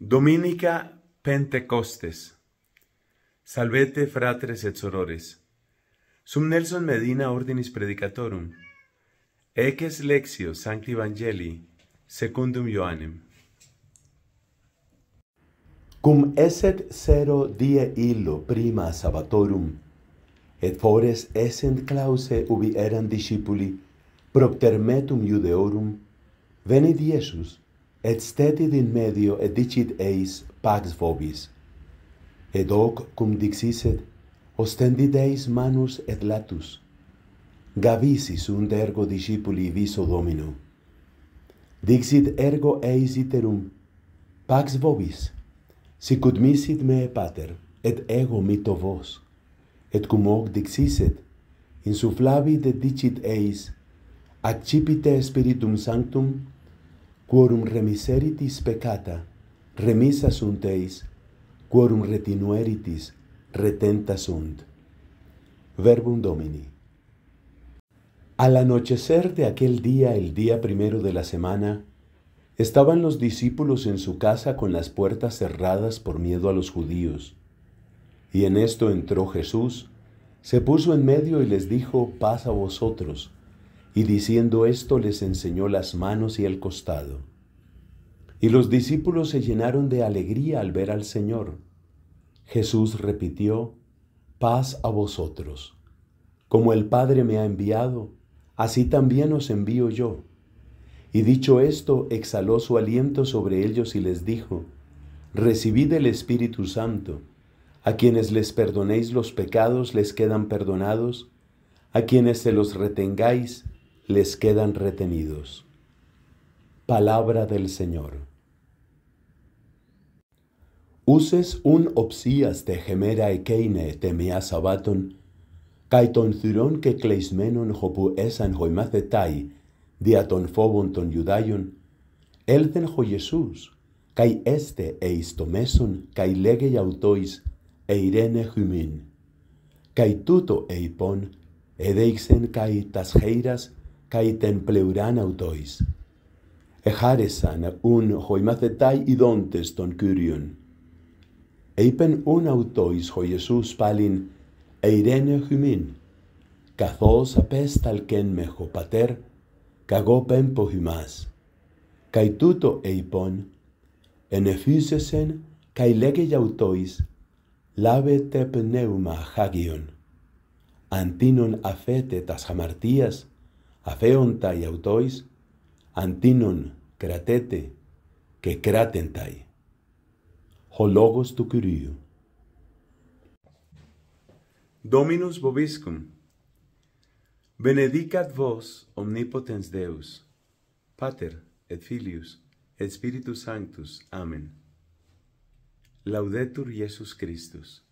Dominica Pentecostes. Salvete fratres et sorores. Sum Nelson Medina ordinis predicatorum. Eces lexio sancti evangelii secundum Ioannem. Cum eset sero die illo prima sabatorum, et fores esent clause ubi erant discipuli, propter metum iudeorum, veni Iesus, et stetit in medio et dicit eis pax vobis. Et hoc, cum dixiset, ostendit eis manus et latus. Gavisi sunt ergo discipuli viso domino. Dixit ergo eis iterum, pax vobis, sicut misit me pater, et ego mito vos. Et cum hoc dixiset, insuflavit et dicit eis, accipite spiritum sanctum, quorum remiseritis peccata, remissa sunt quorum retinueritis, retenta sunt. Verbum Domini. Al anochecer de aquel día, el día primero de la semana, estaban los discípulos en su casa con las puertas cerradas por miedo a los judíos. Y en esto entró Jesús, se puso en medio y les dijo, paz a vosotros. Y diciendo esto les enseñó las manos y el costado. Y los discípulos se llenaron de alegría al ver al Señor. Jesús repitió, paz a vosotros. Como el Padre me ha enviado, así también os envío yo. Y dicho esto, exhaló su aliento sobre ellos y les dijo, Recibid el Espíritu Santo. A quienes les perdonéis los pecados les quedan perdonados, a quienes se los retengáis les quedan retenidos. Palabra del Señor. Uses un opsías de gemera ekeine temea sabaton, kai ton thuron que cleismenon hopu esan hoimacetai, diaton fobon ton judaion, elten ho Jesús, kai este eistomeson, kai lege autois, eirene humin, kai tuto eipon, edeixen kai heiras. cae ten pleuran autois. Echaresan un hoi macetai idontes ton curion. Eipen un autois hoi Jesus palin eirene humin, cazos apest alquen meho pater, cago pempo humas. Cae tuto eipon, enefusesen, cae legeia autois, lave te pneuma hagion. Antinon afete tas hamartias, afeontai autois, antinon kratete, ke kratentai. Hologos tu curiu. Dominus boviscum. Benedicat vos omnipotens Deus, Pater et Filius et Spiritus Sanctus. Amen. Laudetur Iesus Christus.